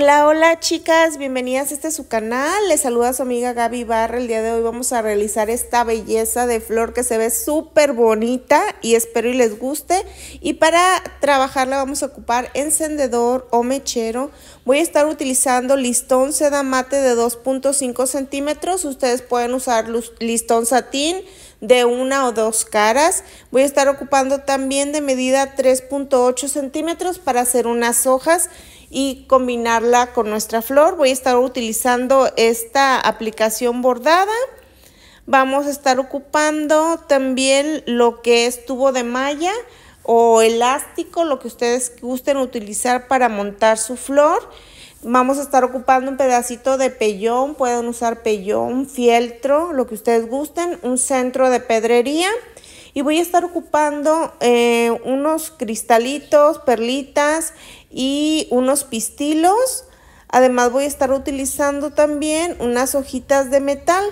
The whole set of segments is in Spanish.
Hola, hola chicas, bienvenidas a este es su canal. Les saluda su amiga Gaby Barra. El día de hoy vamos a realizar esta belleza de flor que se ve súper bonita y espero y les guste. Y para trabajarla vamos a ocupar encendedor o mechero. Voy a estar utilizando listón seda mate de 2.5 centímetros. Ustedes pueden usar listón satín de una o dos caras. Voy a estar ocupando también de medida 3.8 centímetros para hacer unas hojas y combinarla con nuestra flor. Voy a estar utilizando esta aplicación bordada. Vamos a estar ocupando también lo que es tubo de malla o elástico, lo que ustedes gusten utilizar para montar su flor. Vamos a estar ocupando un pedacito de pellón, pueden usar pellón, fieltro, lo que ustedes gusten, un centro de pedrería. Y voy a estar ocupando eh, unos cristalitos, perlitas y unos pistilos. Además voy a estar utilizando también unas hojitas de metal.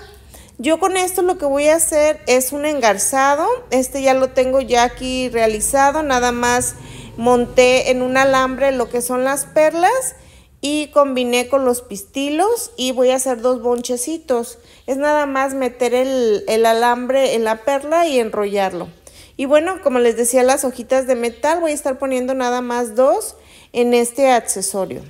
Yo con esto lo que voy a hacer es un engarzado. Este ya lo tengo ya aquí realizado. Nada más monté en un alambre lo que son las perlas y combiné con los pistilos y voy a hacer dos bonchecitos. Es nada más meter el, el, alambre en la perla y enrollarlo. Y bueno, como les decía, las hojitas de metal voy a estar poniendo nada más dos en este accesorio.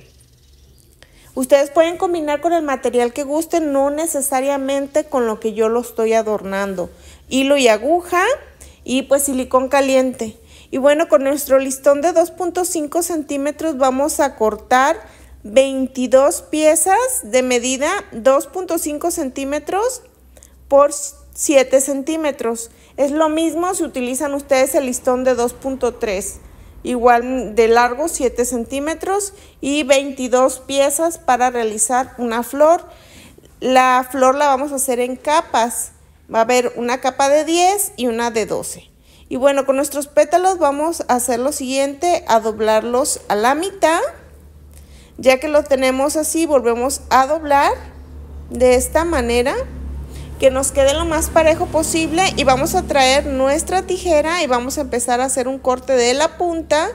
Ustedes pueden combinar con el material que gusten, no necesariamente con lo que yo lo estoy adornando. Hilo y aguja y pues silicón caliente. Y bueno, con nuestro listón de 2.5 centímetros vamos a cortar 22 piezas de medida 2.5 centímetros por 7 centímetros. Es lo mismo si utilizan ustedes el listón de 2.3 igual de largo 7 centímetros y 22 piezas para realizar una flor. La flor la vamos a hacer en capas. Va a haber una capa de 10 y una de 12. Y bueno, con nuestros pétalos vamos a hacer lo siguiente, a doblarlos a la mitad. Ya que lo tenemos así, volvemos a doblar de esta manera que nos quede lo más parejo posible y vamos a traer nuestra tijera y vamos a empezar a hacer un corte de la punta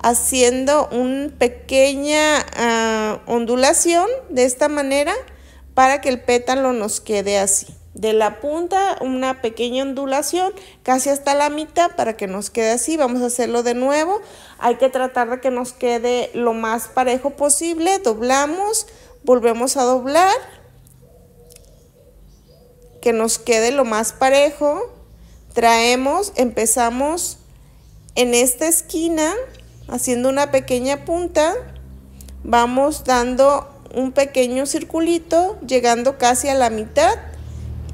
haciendo una pequeña ah, ondulación de esta manera para que el pétalo nos quede así. De la punta una pequeña ondulación casi hasta la mitad para que nos quede así. Vamos a hacerlo de nuevo. Hay que tratar de que nos quede lo más parejo posible. Doblamos, volvemos a doblar que nos quede lo más parejo. Traemos, empezamos en esta esquina haciendo una pequeña punta. Vamos dando un pequeño circulito llegando casi a la mitad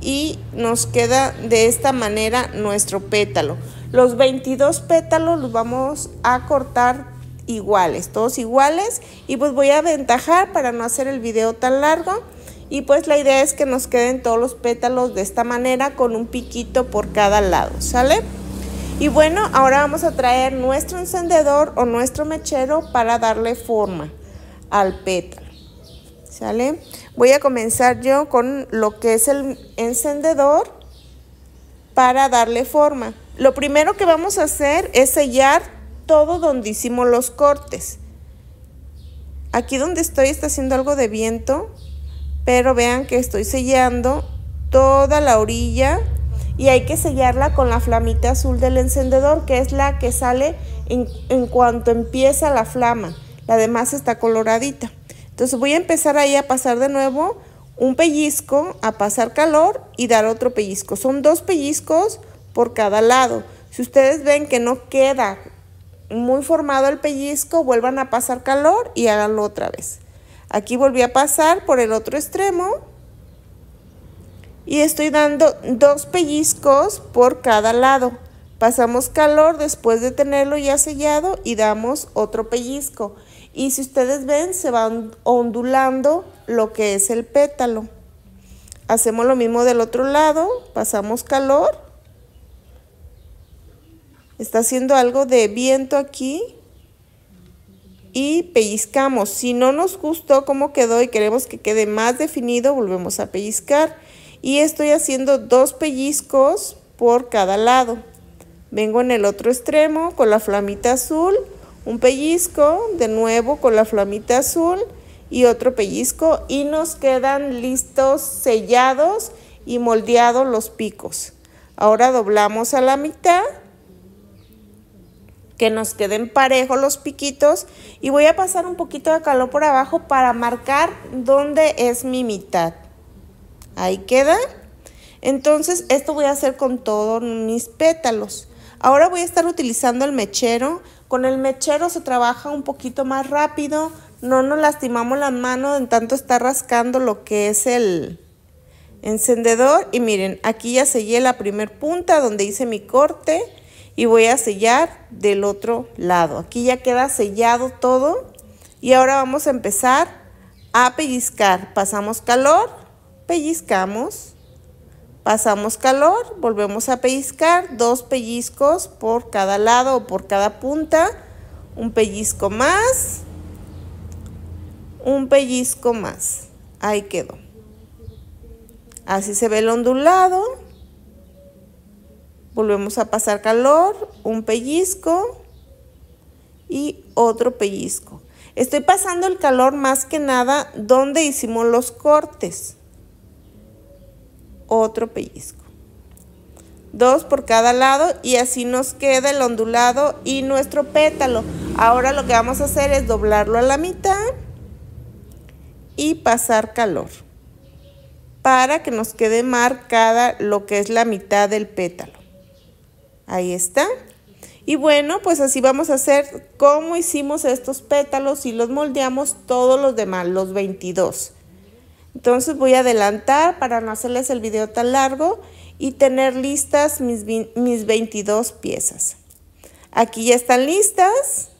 y nos queda de esta manera nuestro pétalo. Los 22 pétalos los vamos a cortar iguales, todos iguales y pues voy a aventajar para no hacer el video tan largo y pues la idea es que nos queden todos los pétalos de esta manera con un piquito por cada lado, ¿sale? Y bueno, ahora vamos a traer nuestro encendedor o nuestro mechero para darle forma al pétalo, ¿sale? Voy a comenzar yo con lo que es el encendedor para darle forma. Lo primero que vamos a hacer es sellar todo donde hicimos los cortes. Aquí donde estoy está haciendo algo de viento, pero vean que estoy sellando toda la orilla y hay que sellarla con la flamita azul del encendedor que es la que sale en, cuanto empieza la flama la demás está coloradita entonces voy a empezar ahí a pasar de nuevo un pellizco a pasar calor y dar otro pellizco son dos pellizcos por cada lado si ustedes ven que no queda muy formado el pellizco vuelvan a pasar calor y háganlo otra vez Aquí volví a pasar por el otro extremo y estoy dando dos pellizcos por cada lado. Pasamos calor después de tenerlo ya sellado y damos otro pellizco. Y si ustedes ven, se va ondulando lo que es el pétalo. Hacemos lo mismo del otro lado, pasamos calor. Está haciendo algo de viento aquí y pellizcamos. Si no nos gustó cómo quedó y queremos que quede más definido, volvemos a pellizcar. Y estoy haciendo dos pellizcos por cada lado. Vengo en el otro extremo con la flamita azul, un pellizco, de nuevo con la flamita azul y otro pellizco y nos quedan listos sellados y moldeados los picos. Ahora doblamos a la mitad que nos queden parejos los piquitos y voy a pasar un poquito de calor por abajo para marcar dónde es mi mitad. Ahí queda. Entonces esto voy a hacer con todos mis pétalos. Ahora voy a estar utilizando el mechero. Con el mechero se trabaja un poquito más rápido. No nos lastimamos las manos en tanto está rascando lo que es el encendedor. Y miren, aquí ya sellé la primer punta donde hice mi corte y voy a sellar del otro lado. Aquí ya queda sellado todo y ahora vamos a empezar a pellizcar. Pasamos calor, pellizcamos, pasamos calor, volvemos a pellizcar, dos pellizcos por cada lado o por cada punta, un pellizco más, un pellizco más. Ahí quedó. Así se ve el ondulado. Volvemos a pasar calor, un pellizco y otro pellizco. Estoy pasando el calor más que nada donde hicimos los cortes. Otro pellizco. Dos por cada lado y así nos queda el ondulado y nuestro pétalo. Ahora lo que vamos a hacer es doblarlo a la mitad y pasar calor para que nos quede marcada lo que es la mitad del pétalo. Ahí está. Y bueno, pues así vamos a hacer como hicimos estos pétalos y los moldeamos todos los demás, los 22. Entonces voy a adelantar para no hacerles el video tan largo y tener listas mis, mis 22 piezas. Aquí ya están listas.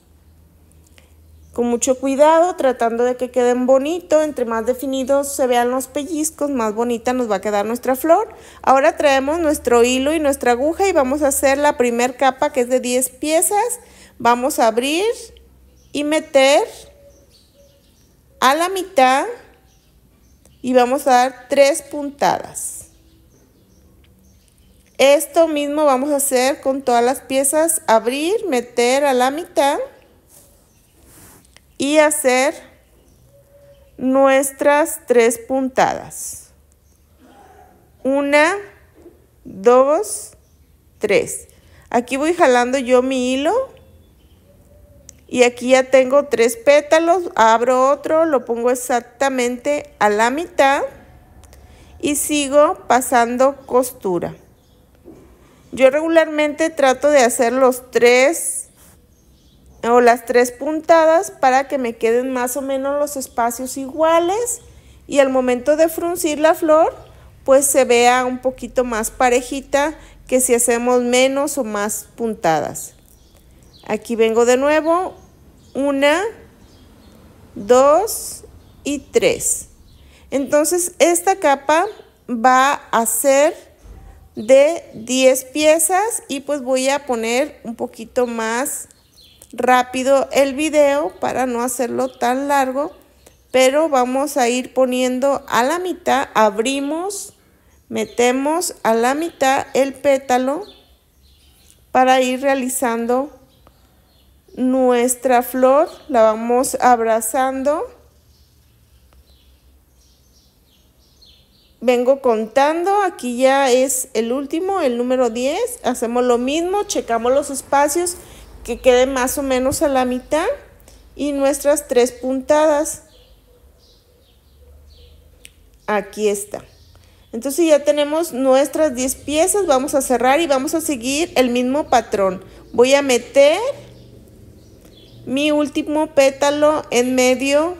Con mucho cuidado, tratando de que queden bonito, entre más definidos se vean los pellizcos, más bonita nos va a quedar nuestra flor. Ahora traemos nuestro hilo y nuestra aguja y vamos a hacer la primer capa que es de 10 piezas. Vamos a abrir y meter a la mitad y vamos a dar tres puntadas. Esto mismo vamos a hacer con todas las piezas, abrir, meter a la mitad y hacer nuestras tres puntadas. Una, dos, tres. Aquí voy jalando yo mi hilo y aquí ya tengo tres pétalos, abro otro, lo pongo exactamente a la mitad y sigo pasando costura. Yo regularmente trato de hacer los tres o las tres puntadas para que me queden más o menos los espacios iguales y al momento de fruncir la flor pues se vea un poquito más parejita que si hacemos menos o más puntadas. Aquí vengo de nuevo, una, dos y tres. Entonces esta capa va a ser de 10 piezas y pues voy a poner un poquito más rápido el video para no hacerlo tan largo, pero vamos a ir poniendo a la mitad, abrimos, metemos a la mitad el pétalo para ir realizando nuestra flor, la vamos abrazando. Vengo contando, aquí ya es el último, el número 10, hacemos lo mismo, checamos los espacios que quede más o menos a la mitad y nuestras tres puntadas. Aquí está. Entonces ya tenemos nuestras 10 piezas, vamos a cerrar y vamos a seguir el mismo patrón. Voy a meter mi último pétalo en medio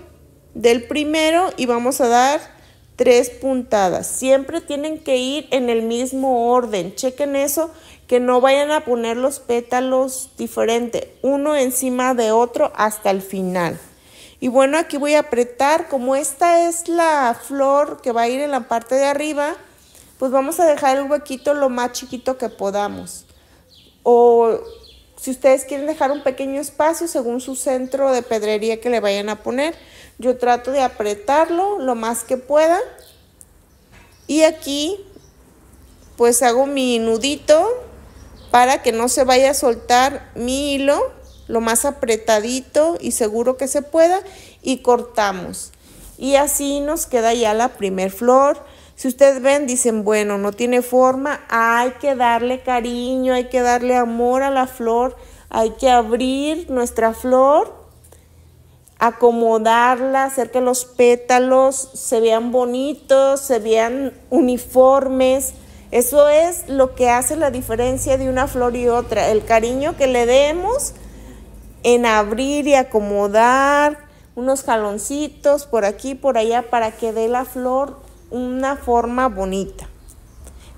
del primero y vamos a dar tres puntadas. Siempre tienen que ir en el mismo orden. Chequen eso, que no vayan a poner los pétalos diferente, uno encima de otro hasta el final. Y bueno, aquí voy a apretar, como esta es la flor que va a ir en la parte de arriba, pues vamos a dejar el huequito lo más chiquito que podamos. O si ustedes quieren dejar un pequeño espacio según su centro de pedrería que le vayan a poner. Yo trato de apretarlo lo más que pueda. Y aquí pues hago mi nudito para que no se vaya a soltar mi hilo lo más apretadito y seguro que se pueda y cortamos. Y así nos queda ya la primer flor. Si ustedes ven, dicen, bueno, no tiene forma, hay que darle cariño, hay que darle amor a la flor, hay que abrir nuestra flor acomodarla, hacer que los pétalos se vean bonitos, se vean uniformes. Eso es lo que hace la diferencia de una flor y otra, el cariño que le demos en abrir y acomodar unos jaloncitos por aquí, por allá, para que dé la flor una forma bonita.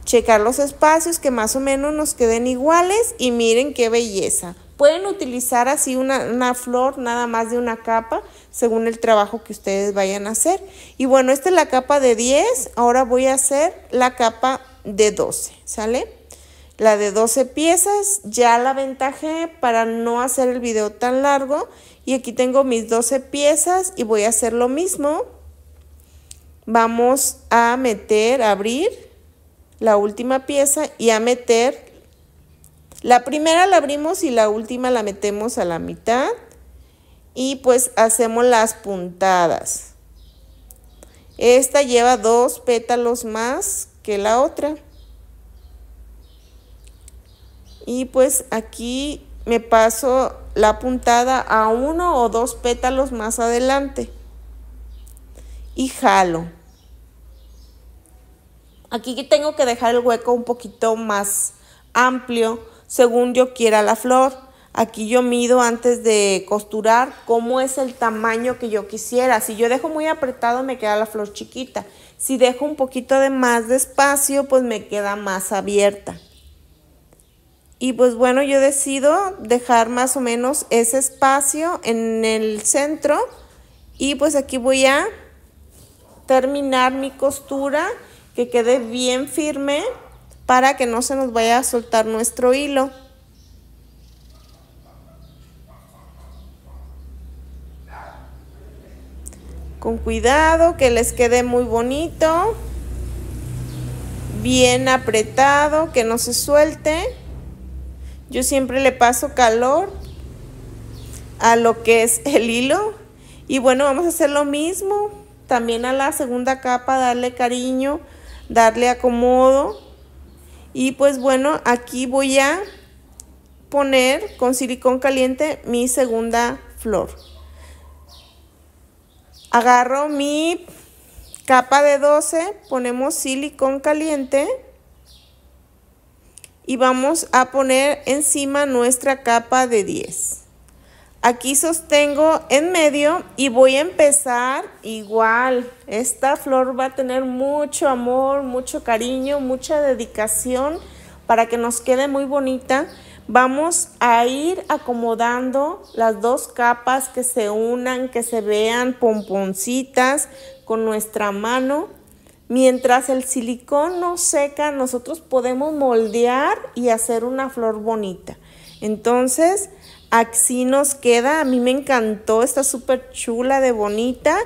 Checar los espacios que más o menos nos queden iguales y miren qué belleza. Pueden utilizar así una, flor nada más de una capa según el trabajo que ustedes vayan a hacer. Y bueno, esta es la capa de 10, ahora voy a hacer la capa de 12, ¿sale? La de 12 piezas, ya la ventajé para no hacer el video tan largo. Y aquí tengo mis 12 piezas y voy a hacer lo mismo. Vamos a meter, abrir la última pieza y a meter la primera la abrimos y la última la metemos a la mitad y pues hacemos las puntadas. Esta lleva dos pétalos más que la otra. Y pues aquí me paso la puntada a uno o dos pétalos más adelante. Y jalo. Aquí tengo que dejar el hueco un poquito más amplio según yo quiera la flor. Aquí yo mido antes de costurar cómo es el tamaño que yo quisiera. Si yo dejo muy apretado me queda la flor chiquita. Si dejo un poquito de más de espacio, pues me queda más abierta. Y pues bueno, yo decido dejar más o menos ese espacio en el centro. Y pues aquí voy a terminar mi costura que quede bien firme para que no se nos vaya a soltar nuestro hilo. Con cuidado, que les quede muy bonito, bien apretado, que no se suelte. Yo siempre le paso calor a lo que es el hilo. Y bueno, vamos a hacer lo mismo. También a la segunda capa, darle cariño, darle acomodo. Y pues bueno, aquí voy a poner con silicón caliente mi segunda flor. Agarro mi capa de 12, ponemos silicón caliente y vamos a poner encima nuestra capa de 10. Aquí sostengo en medio y voy a empezar igual. Esta flor va a tener mucho amor, mucho cariño, mucha dedicación para que nos quede muy bonita. Vamos a ir acomodando las dos capas que se unan, que se vean pomponcitas con nuestra mano. Mientras el silicón no seca, nosotros podemos moldear y hacer una flor bonita. Entonces, Así nos queda, a mí me encantó, está súper chula de bonita.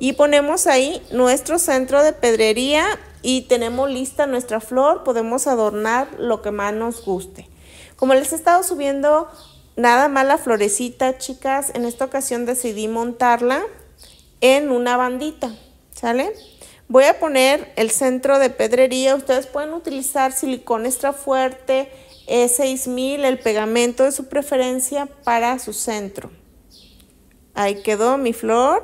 Y ponemos ahí nuestro centro de pedrería y tenemos lista nuestra flor, podemos adornar lo que más nos guste. Como les he estado subiendo nada más la florecita, chicas, en esta ocasión decidí montarla en una bandita, ¿sale? Voy a poner el centro de pedrería, ustedes pueden utilizar silicón extra fuerte, e6000 el pegamento de su preferencia para su centro. Ahí quedó mi flor.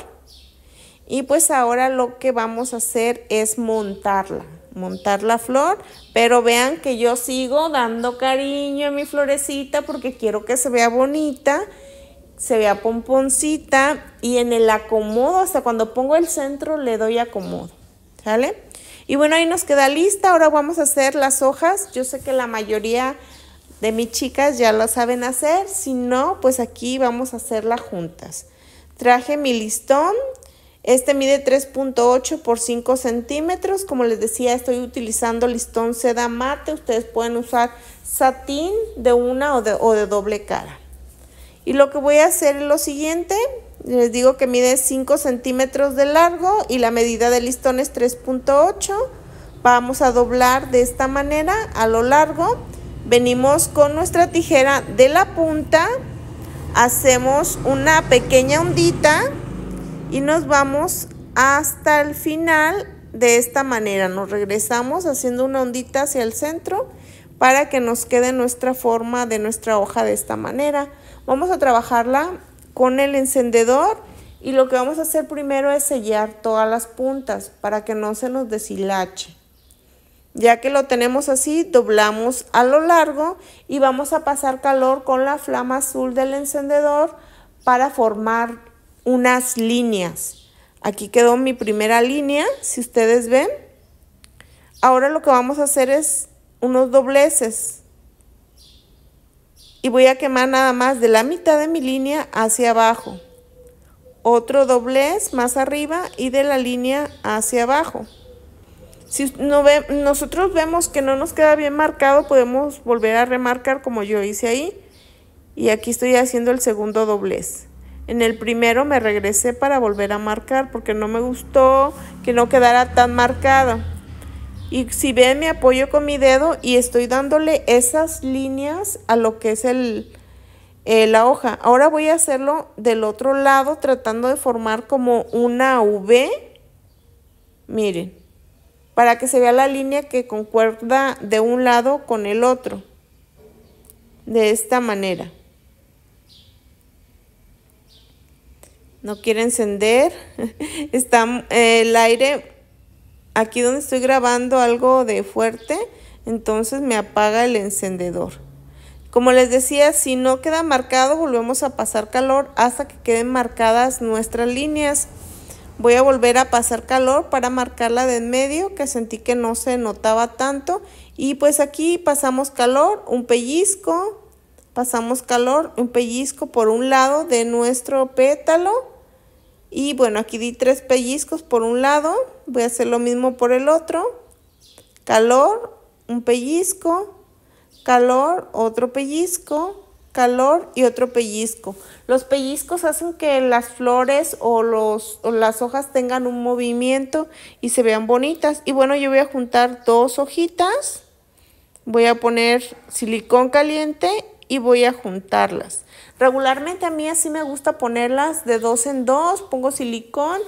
Y pues ahora lo que vamos a hacer es montarla, montar la flor. Pero vean que yo sigo dando cariño a mi florecita porque quiero que se vea bonita, se vea pomponcita. Y en el acomodo, hasta cuando pongo el centro, le doy acomodo. ¿Sale? Y bueno, ahí nos queda lista. Ahora vamos a hacer las hojas. Yo sé que la mayoría de mis chicas ya lo saben hacer. Si no, pues aquí vamos a hacerlas juntas. Traje mi listón. Este mide 3.8 por 5 centímetros. Como les decía, estoy utilizando listón seda mate. Ustedes pueden usar satín de una o de doble cara. Y lo que voy a hacer es lo siguiente. Les digo que mide 5 centímetros de largo y la medida del listón es 3.8. Vamos a doblar de esta manera a lo largo. Venimos con nuestra tijera de la punta, hacemos una pequeña ondita y nos vamos hasta el final de esta manera. Nos regresamos haciendo una ondita hacia el centro para que nos quede nuestra forma de nuestra hoja de esta manera. Vamos a trabajarla con el encendedor y lo que vamos a hacer primero es sellar todas las puntas para que no se nos deshilache. Ya que lo tenemos así, doblamos a lo largo y vamos a pasar calor con la flama azul del encendedor para formar unas líneas. Aquí quedó mi primera línea, si ustedes ven. Ahora lo que vamos a hacer es unos dobleces y voy a quemar nada más de la mitad de mi línea hacia abajo. Otro doblez más arriba y de la línea hacia abajo. Si no nosotros vemos que no nos queda bien marcado, podemos volver a remarcar como yo hice ahí. Y aquí estoy haciendo el segundo doblez. En el primero me regresé para volver a marcar porque no me gustó que no quedara tan marcado. Y si ven, me apoyo con mi dedo y estoy dándole esas líneas a lo que es el, eh, la hoja. Ahora voy a hacerlo del otro lado tratando de formar como una V. Miren, para que se vea la línea que concuerda de un lado con el otro. De esta manera. No quiere encender. Está eh, el aire aquí donde estoy grabando algo de fuerte, entonces me apaga el encendedor. Como les decía, si no queda marcado, volvemos a pasar calor hasta que queden marcadas nuestras líneas. Voy a volver a pasar calor para marcarla de en medio, que sentí que no se notaba tanto. Y pues aquí pasamos calor, un pellizco, pasamos calor, un pellizco por un lado de nuestro pétalo y bueno, aquí di tres pellizcos por un lado, voy a hacer lo mismo por el otro. Calor, un pellizco, calor, otro pellizco, calor y otro pellizco. Los pellizcos hacen que las flores o, los, las hojas tengan un movimiento y se vean bonitas. Y bueno, yo voy a juntar dos hojitas, voy a poner silicón caliente y voy a juntarlas. Regularmente a mí así me gusta ponerlas de dos en dos, pongo silicón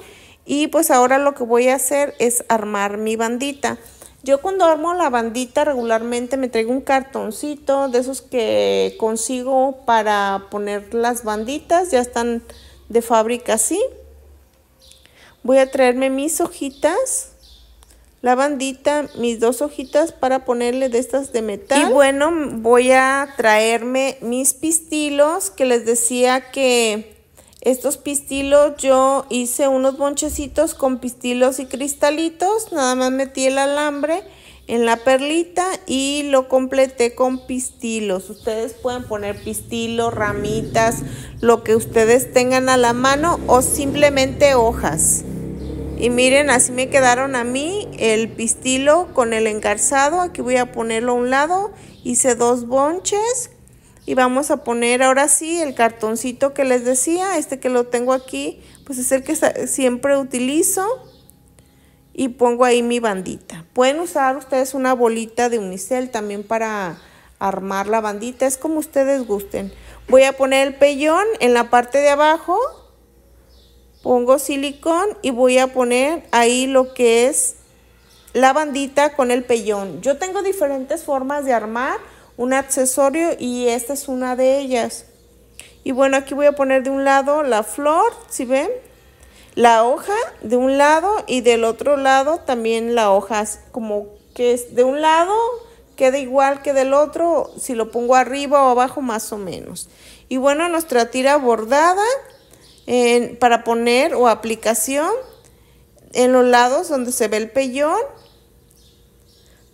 y pues ahora lo que voy a hacer es armar mi bandita. Yo cuando armo la bandita regularmente me traigo un cartoncito de esos que consigo para poner las banditas, ya están de fábrica así. Voy a traerme mis hojitas la bandita, mis dos hojitas para ponerle de estas de metal. Y bueno, voy a traerme mis pistilos que les decía que estos pistilos yo hice unos bonchecitos con pistilos y cristalitos. Nada más metí el alambre en la perlita y lo completé con pistilos. Ustedes pueden poner pistilos, ramitas, lo que ustedes tengan a la mano o simplemente hojas. Y miren, así me quedaron a mí el pistilo con el engarzado. Aquí voy a ponerlo a un lado. Hice dos bonches. Y vamos a poner ahora sí el cartoncito que les decía. Este que lo tengo aquí, pues es el que siempre utilizo. Y pongo ahí mi bandita. Pueden usar ustedes una bolita de unicel también para armar la bandita. Es como ustedes gusten. Voy a poner el pellón en la parte de abajo Pongo silicón y voy a poner ahí lo que es la bandita con el pellón. Yo tengo diferentes formas de armar un accesorio y esta es una de ellas. Y bueno, aquí voy a poner de un lado la flor, si ven? La hoja de un lado y del otro lado también la hoja, como que es de un lado queda igual que del otro, si lo pongo arriba o abajo más o menos. Y bueno, nuestra tira bordada para poner o aplicación en los lados donde se ve el pellón.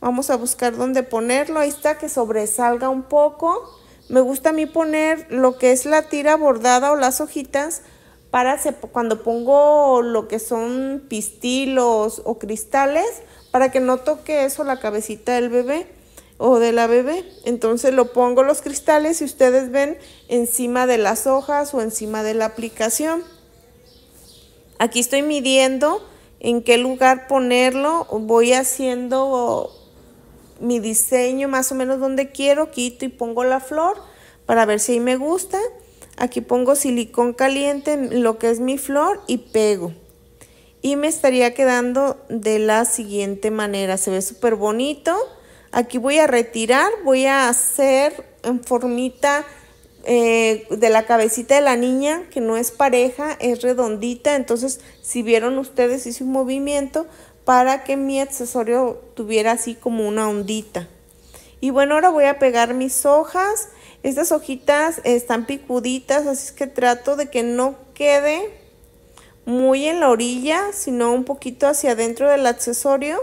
Vamos a buscar dónde ponerlo. Ahí está, que sobresalga un poco. Me gusta a mí poner lo que es la tira bordada o las hojitas para cuando pongo lo que son pistilos o cristales para que no toque eso la cabecita del bebé o de la bebé. Entonces lo pongo los cristales, y ustedes ven, encima de las hojas o encima de la aplicación. Aquí estoy midiendo en qué lugar ponerlo. Voy haciendo mi diseño más o menos donde quiero. Quito y pongo la flor para ver si ahí me gusta. Aquí pongo silicón caliente, lo que es mi flor, y pego y me estaría quedando de la siguiente manera. Se ve súper bonito Aquí voy a retirar, voy a hacer en formita eh, de la cabecita de la niña, que no es pareja, es redondita. Entonces, si vieron ustedes, hice un movimiento para que mi accesorio tuviera así como una ondita. Y bueno, ahora voy a pegar mis hojas. Estas hojitas están picuditas, así es que trato de que no quede muy en la orilla, sino un poquito hacia adentro del accesorio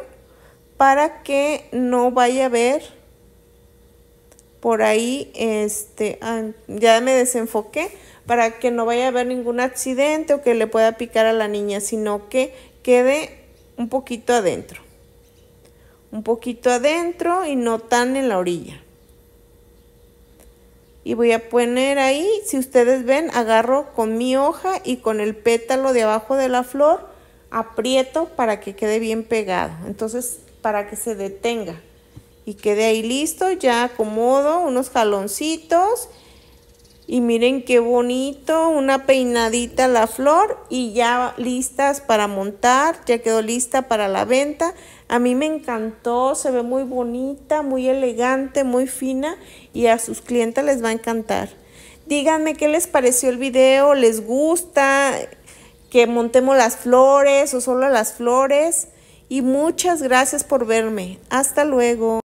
para que no vaya a haber por ahí, este, ya me desenfoqué, para que no vaya a haber ningún accidente o que le pueda picar a la niña, sino que quede un poquito adentro. Un poquito adentro y no tan en la orilla. Y voy a poner ahí, si ustedes ven, agarro con mi hoja y con el pétalo de abajo de la flor, aprieto para que quede bien pegado. Entonces para que se detenga. Y quede ahí listo, ya acomodo unos jaloncitos. Y miren qué bonito, una peinadita la flor y ya listas para montar, ya quedó lista para la venta. A mí me encantó, se ve muy bonita, muy elegante, muy fina y a sus clientes les va a encantar. Díganme qué les pareció el video, les gusta que montemos las flores o solo las flores. Y muchas gracias por verme. Hasta luego.